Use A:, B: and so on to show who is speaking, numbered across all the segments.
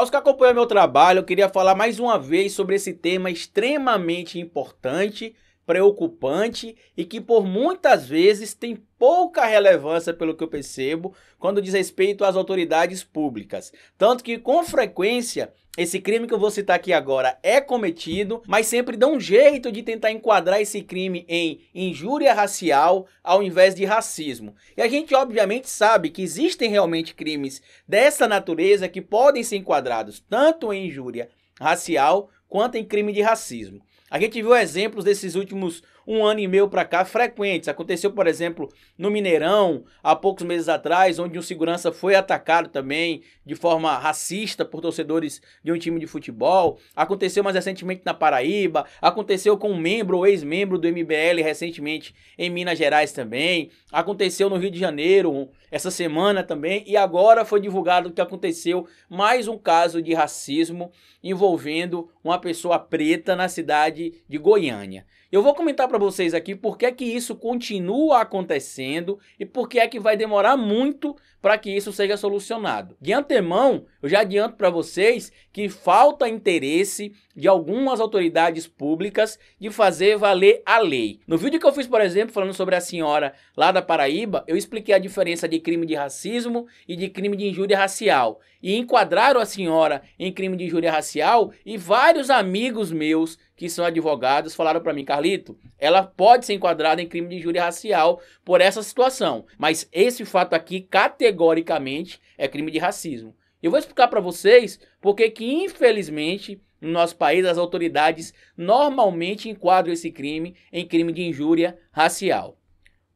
A: Aos que acompanham meu trabalho, eu queria falar mais uma vez sobre esse tema extremamente importante preocupante e que por muitas vezes tem pouca relevância, pelo que eu percebo, quando diz respeito às autoridades públicas. Tanto que com frequência esse crime que eu vou citar aqui agora é cometido, mas sempre dá um jeito de tentar enquadrar esse crime em injúria racial ao invés de racismo. E a gente obviamente sabe que existem realmente crimes dessa natureza que podem ser enquadrados tanto em injúria racial quanto em crime de racismo. A gente viu exemplos desses últimos um ano e meio para cá frequentes. Aconteceu, por exemplo, no Mineirão, há poucos meses atrás, onde um segurança foi atacado também de forma racista por torcedores de um time de futebol. Aconteceu mais recentemente na Paraíba, aconteceu com um membro ou ex-membro do MBL recentemente em Minas Gerais também. Aconteceu no Rio de Janeiro essa semana também e agora foi divulgado que aconteceu mais um caso de racismo envolvendo uma pessoa preta na cidade de Goiânia. Eu vou comentar para vocês aqui por que é que isso continua acontecendo e por que é que vai demorar muito para que isso seja solucionado. De antemão, eu já adianto para vocês que falta interesse de algumas autoridades públicas de fazer valer a lei. No vídeo que eu fiz, por exemplo, falando sobre a senhora lá da Paraíba, eu expliquei a diferença de crime de racismo e de crime de injúria racial. E enquadraram a senhora em crime de injúria racial e vários amigos meus que são advogados, falaram para mim, Carlito, ela pode ser enquadrada em crime de injúria racial por essa situação, mas esse fato aqui, categoricamente, é crime de racismo. Eu vou explicar para vocês porque que, infelizmente, no nosso país, as autoridades normalmente enquadram esse crime em crime de injúria racial.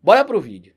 A: Bora pro vídeo.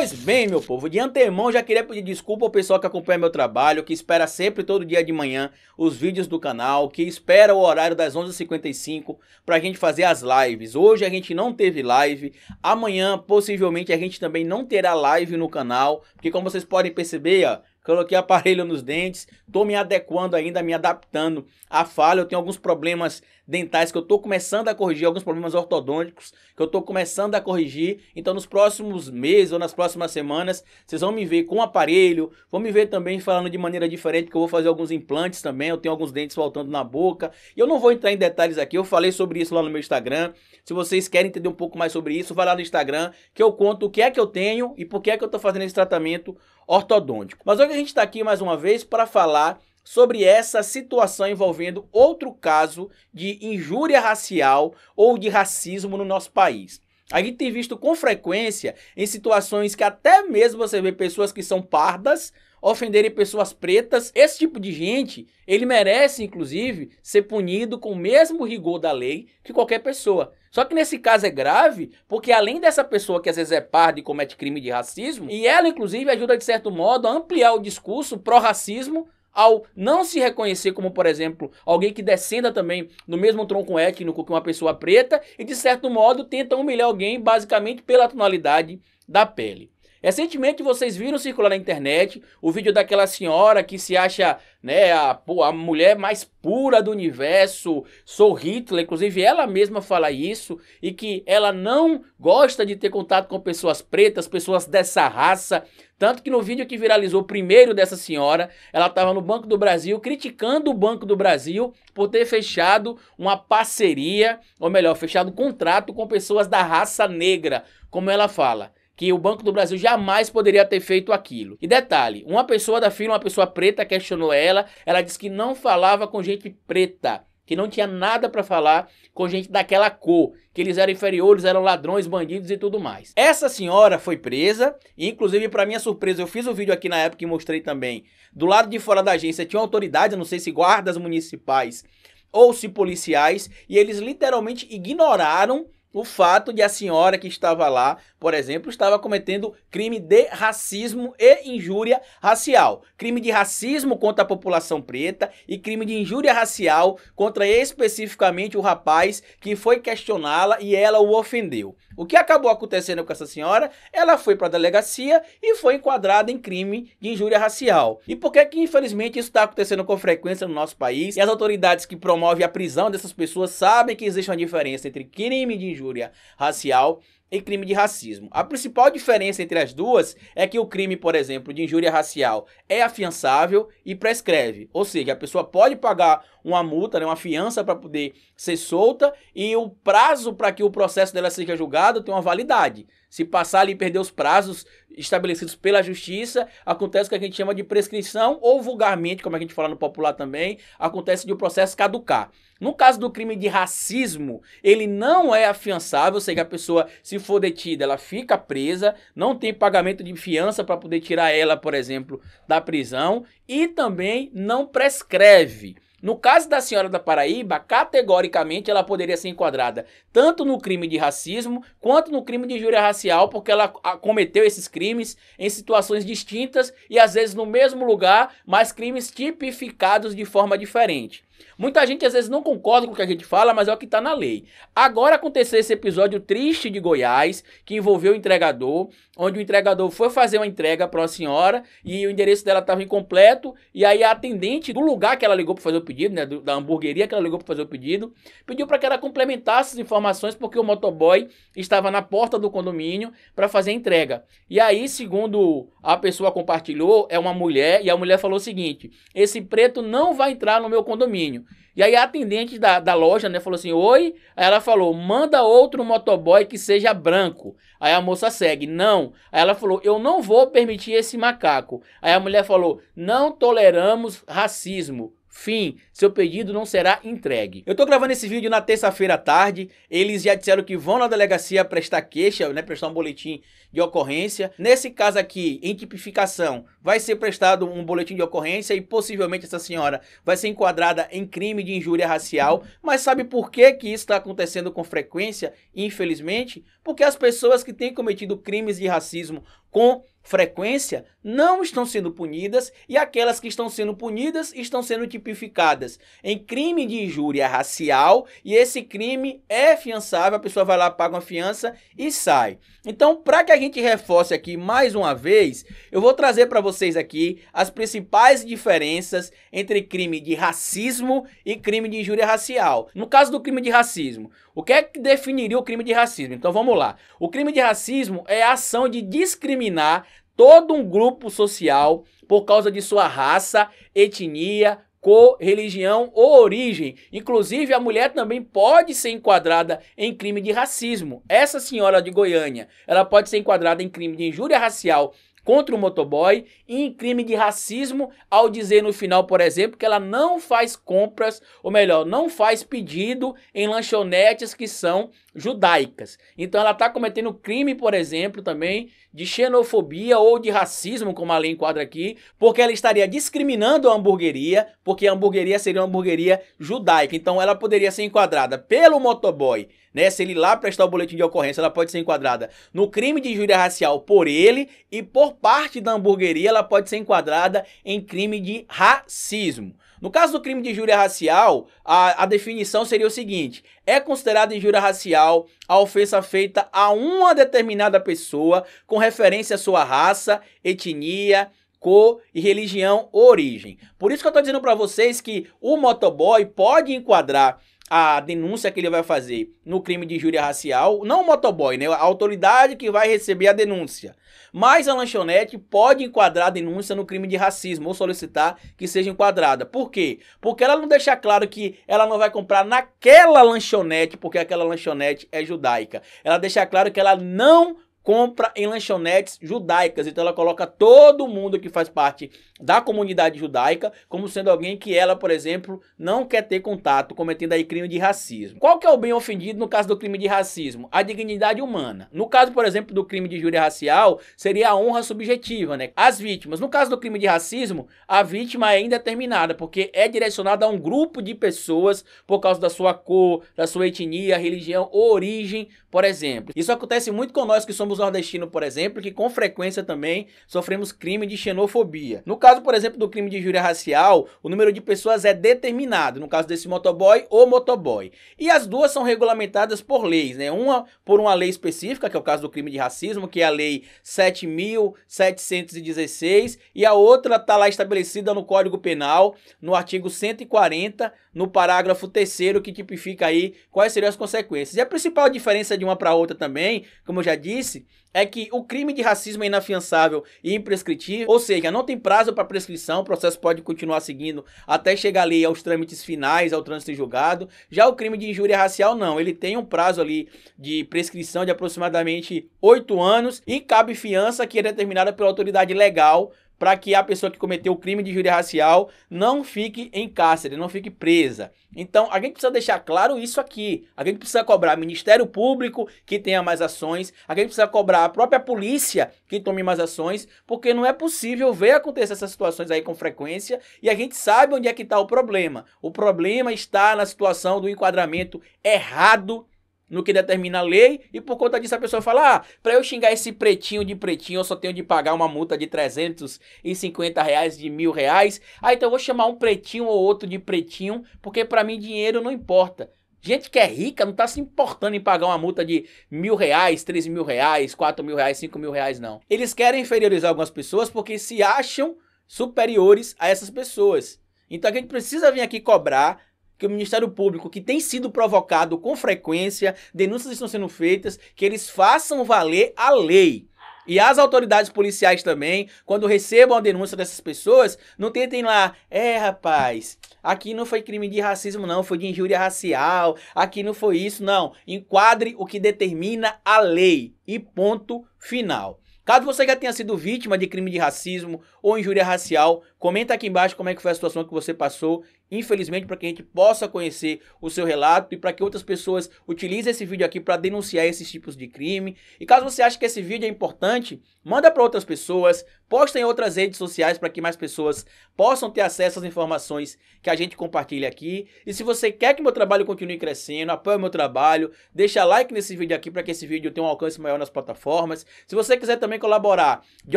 A: Pois bem, meu povo, de antemão já queria pedir desculpa ao pessoal que acompanha meu trabalho, que espera sempre todo dia de manhã os vídeos do canal, que espera o horário das 11h55 pra gente fazer as lives. Hoje a gente não teve live, amanhã possivelmente a gente também não terá live no canal, porque como vocês podem perceber, ó, coloquei aparelho nos dentes, tô me adequando ainda, me adaptando à falha. Eu tenho alguns problemas dentais que eu tô começando a corrigir, alguns problemas ortodônticos que eu tô começando a corrigir. Então, nos próximos meses ou nas próximas semanas, vocês vão me ver com aparelho, vão me ver também falando de maneira diferente, Que eu vou fazer alguns implantes também. Eu tenho alguns dentes faltando na boca. E eu não vou entrar em detalhes aqui, eu falei sobre isso lá no meu Instagram. Se vocês querem entender um pouco mais sobre isso, vai lá no Instagram que eu conto o que é que eu tenho e por que é que eu tô fazendo esse tratamento ortodôntico. Mas hoje a gente está aqui mais uma vez para falar sobre essa situação envolvendo outro caso de injúria racial ou de racismo no nosso país. A gente tem visto com frequência em situações que até mesmo você vê pessoas que são pardas ofenderem pessoas pretas. Esse tipo de gente, ele merece, inclusive, ser punido com o mesmo rigor da lei que qualquer pessoa. Só que nesse caso é grave, porque além dessa pessoa que às vezes é parda e comete crime de racismo, e ela, inclusive, ajuda, de certo modo, a ampliar o discurso pró-racismo ao não se reconhecer como, por exemplo, alguém que descenda também no mesmo tronco étnico que uma pessoa preta e, de certo modo, tenta humilhar alguém basicamente pela tonalidade da pele. Recentemente vocês viram circular na internet o vídeo daquela senhora que se acha né, a, a mulher mais pura do universo, sou Hitler, inclusive ela mesma fala isso, e que ela não gosta de ter contato com pessoas pretas, pessoas dessa raça, tanto que no vídeo que viralizou primeiro dessa senhora, ela estava no Banco do Brasil criticando o Banco do Brasil por ter fechado uma parceria, ou melhor, fechado um contrato com pessoas da raça negra, como ela fala que o Banco do Brasil jamais poderia ter feito aquilo. E detalhe, uma pessoa da fila, uma pessoa preta, questionou ela, ela disse que não falava com gente preta, que não tinha nada para falar com gente daquela cor, que eles eram inferiores, eram ladrões, bandidos e tudo mais. Essa senhora foi presa, e inclusive para minha surpresa, eu fiz um vídeo aqui na época e mostrei também. Do lado de fora da agência tinha autoridade, não sei se guardas municipais ou se policiais, e eles literalmente ignoraram o fato de a senhora que estava lá, por exemplo, estava cometendo crime de racismo e injúria racial. Crime de racismo contra a população preta e crime de injúria racial contra especificamente o rapaz que foi questioná-la e ela o ofendeu. O que acabou acontecendo com essa senhora? Ela foi para a delegacia e foi enquadrada em crime de injúria racial. E por que que infelizmente isso está acontecendo com frequência no nosso país? E as autoridades que promovem a prisão dessas pessoas sabem que existe uma diferença entre crime de injúria racial e crime de racismo. A principal diferença entre as duas é que o crime, por exemplo, de injúria racial é afiançável e prescreve, ou seja, a pessoa pode pagar uma multa, né, uma fiança para poder ser solta e o prazo para que o processo dela seja julgado tem uma validade. Se passar ali e perder os prazos estabelecidos pela justiça, acontece o que a gente chama de prescrição ou vulgarmente, como a gente fala no popular também, acontece de o um processo caducar. No caso do crime de racismo, ele não é afiançável, ou seja, a pessoa, se for detida, ela fica presa, não tem pagamento de fiança para poder tirar ela, por exemplo, da prisão e também não prescreve. No caso da senhora da Paraíba, categoricamente ela poderia ser enquadrada tanto no crime de racismo quanto no crime de injúria racial, porque ela cometeu esses crimes em situações distintas e às vezes no mesmo lugar, mas crimes tipificados de forma diferente. Muita gente às vezes não concorda com o que a gente fala, mas é o que está na lei. Agora aconteceu esse episódio triste de Goiás, que envolveu o entregador, onde o entregador foi fazer uma entrega para uma senhora e o endereço dela estava incompleto, e aí a atendente do lugar que ela ligou para fazer o pedido, né, da hamburgueria que ela ligou para fazer o pedido, pediu para que ela complementasse as informações porque o motoboy estava na porta do condomínio para fazer a entrega. E aí, segundo a pessoa compartilhou, é uma mulher, e a mulher falou o seguinte: "Esse preto não vai entrar no meu condomínio e aí a atendente da, da loja, né, falou assim: Oi. Aí ela falou: Manda outro motoboy que seja branco. Aí a moça segue: Não. Aí ela falou: Eu não vou permitir esse macaco. Aí a mulher falou: Não toleramos racismo. Fim seu pedido não será entregue. Eu tô gravando esse vídeo na terça-feira à tarde, eles já disseram que vão na delegacia prestar queixa, né, prestar um boletim de ocorrência. Nesse caso aqui, em tipificação, vai ser prestado um boletim de ocorrência e possivelmente essa senhora vai ser enquadrada em crime de injúria racial. Mas sabe por que que isso está acontecendo com frequência, infelizmente? Porque as pessoas que têm cometido crimes de racismo com frequência não estão sendo punidas e aquelas que estão sendo punidas estão sendo tipificadas em crime de injúria racial e esse crime é fiançável, a pessoa vai lá, paga uma fiança e sai. Então, para que a gente reforce aqui mais uma vez, eu vou trazer para vocês aqui as principais diferenças entre crime de racismo e crime de injúria racial. No caso do crime de racismo, o que é que definiria o crime de racismo? Então vamos lá. O crime de racismo é a ação de discriminar todo um grupo social por causa de sua raça, etnia, cor, religião ou origem. Inclusive, a mulher também pode ser enquadrada em crime de racismo. Essa senhora de Goiânia, ela pode ser enquadrada em crime de injúria racial contra o motoboy em crime de racismo ao dizer no final, por exemplo, que ela não faz compras, ou melhor, não faz pedido em lanchonetes que são judaicas. Então ela está cometendo crime, por exemplo, também de xenofobia ou de racismo, como a lei enquadra aqui, porque ela estaria discriminando a hamburgueria, porque a hamburgueria seria uma hamburgueria judaica. Então ela poderia ser enquadrada pelo motoboy né? Se ele lá prestar o boletim de ocorrência, ela pode ser enquadrada no crime de injúria racial por ele e por parte da hamburgueria, ela pode ser enquadrada em crime de racismo. No caso do crime de injúria racial, a, a definição seria o seguinte: é considerada injúria racial a ofensa feita a uma determinada pessoa com referência à sua raça, etnia, cor e religião ou origem. Por isso que eu estou dizendo para vocês que o motoboy pode enquadrar a denúncia que ele vai fazer no crime de injúria racial, não o motoboy, né? A autoridade que vai receber a denúncia. Mas a lanchonete pode enquadrar a denúncia no crime de racismo ou solicitar que seja enquadrada. Por quê? Porque ela não deixa claro que ela não vai comprar naquela lanchonete, porque aquela lanchonete é judaica. Ela deixa claro que ela não compra em lanchonetes judaicas. Então ela coloca todo mundo que faz parte da comunidade judaica como sendo alguém que ela, por exemplo, não quer ter contato, cometendo aí crime de racismo. Qual que é o bem ofendido no caso do crime de racismo? A dignidade humana. No caso, por exemplo, do crime de júria racial, seria a honra subjetiva, né? As vítimas. No caso do crime de racismo, a vítima é indeterminada, porque é direcionada a um grupo de pessoas por causa da sua cor, da sua etnia, religião ou origem, por exemplo. Isso acontece muito com nós que somos nordestinos, por exemplo, que com frequência também sofremos crime de xenofobia. No caso, por exemplo, do crime de injúria racial, o número de pessoas é determinado, no caso desse motoboy ou motoboy. E as duas são regulamentadas por leis, né? Uma por uma lei específica, que é o caso do crime de racismo, que é a lei 7716, e a outra tá lá estabelecida no Código Penal, no artigo 140, no parágrafo 3 que tipifica aí quais seriam as consequências. E a principal diferença de uma para outra também, como eu já disse, é que o crime de racismo é inafiançável e imprescritível, ou seja, não tem prazo para prescrição, o processo pode continuar seguindo até chegar ali aos trâmites finais, ao trânsito julgado. Já o crime de injúria racial, não, ele tem um prazo ali de prescrição de aproximadamente oito anos e cabe fiança que é determinada pela autoridade legal para que a pessoa que cometeu o crime de injúria racial não fique em cárcere, não fique presa. Então, a gente precisa deixar claro isso aqui. A gente precisa cobrar Ministério Público que tenha mais ações, a gente precisa cobrar a própria polícia que tome mais ações, porque não é possível ver acontecer essas situações aí com frequência e a gente sabe onde é que está o problema. O problema está na situação do enquadramento errado no que determina a lei, e por conta disso a pessoa fala: ah, para eu xingar esse pretinho de pretinho, eu só tenho de pagar uma multa de 350 reais, de mil reais. Ah, então eu vou chamar um pretinho ou outro de pretinho, porque para mim dinheiro não importa. Gente que é rica não tá se importando em pagar uma multa de mil reais, três mil reais, quatro mil reais, cinco mil reais, não. Eles querem inferiorizar algumas pessoas porque se acham superiores a essas pessoas. Então a gente precisa vir aqui cobrar que o Ministério Público, que tem sido provocado com frequência, denúncias estão sendo feitas, que eles façam valer a lei. E as autoridades policiais também, quando recebam a denúncia dessas pessoas, não tentem lá, é rapaz, aqui não foi crime de racismo, não, foi de injúria racial, aqui não foi isso, não. Enquadre o que determina a lei e ponto final. Caso você já tenha sido vítima de crime de racismo ou injúria racial, comenta aqui embaixo como é que foi a situação que você passou infelizmente, para que a gente possa conhecer o seu relato e para que outras pessoas utilizem esse vídeo aqui para denunciar esses tipos de crime. E caso você ache que esse vídeo é importante, manda para outras pessoas, Posta em outras redes sociais para que mais pessoas possam ter acesso às informações que a gente compartilha aqui. E se você quer que meu trabalho continue crescendo, apoie meu trabalho, deixa like nesse vídeo aqui para que esse vídeo tenha um alcance maior nas plataformas. Se você quiser também colaborar de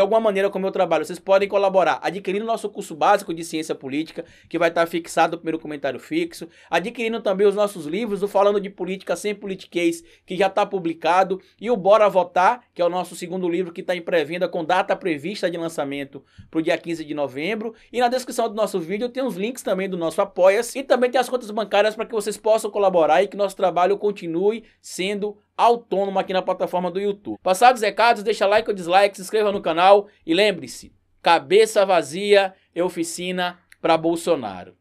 A: alguma maneira com o meu trabalho, vocês podem colaborar adquirindo nosso curso básico de ciência política, que vai estar tá fixado no primeiro comentário fixo, adquirindo também os nossos livros, do Falando de Política Sem Politiquês, que já está publicado, e o Bora Votar, que é o nosso segundo livro que está em pré-venda com data prevista de lançamento pro dia 15 de novembro. E na descrição do nosso vídeo tem os links também do nosso Apoia-se e também tem as contas bancárias para que vocês possam colaborar e que nosso trabalho continue sendo autônomo aqui na plataforma do YouTube. Passados recados, deixa like ou dislike, se inscreva no canal e lembre-se, cabeça vazia é oficina para Bolsonaro.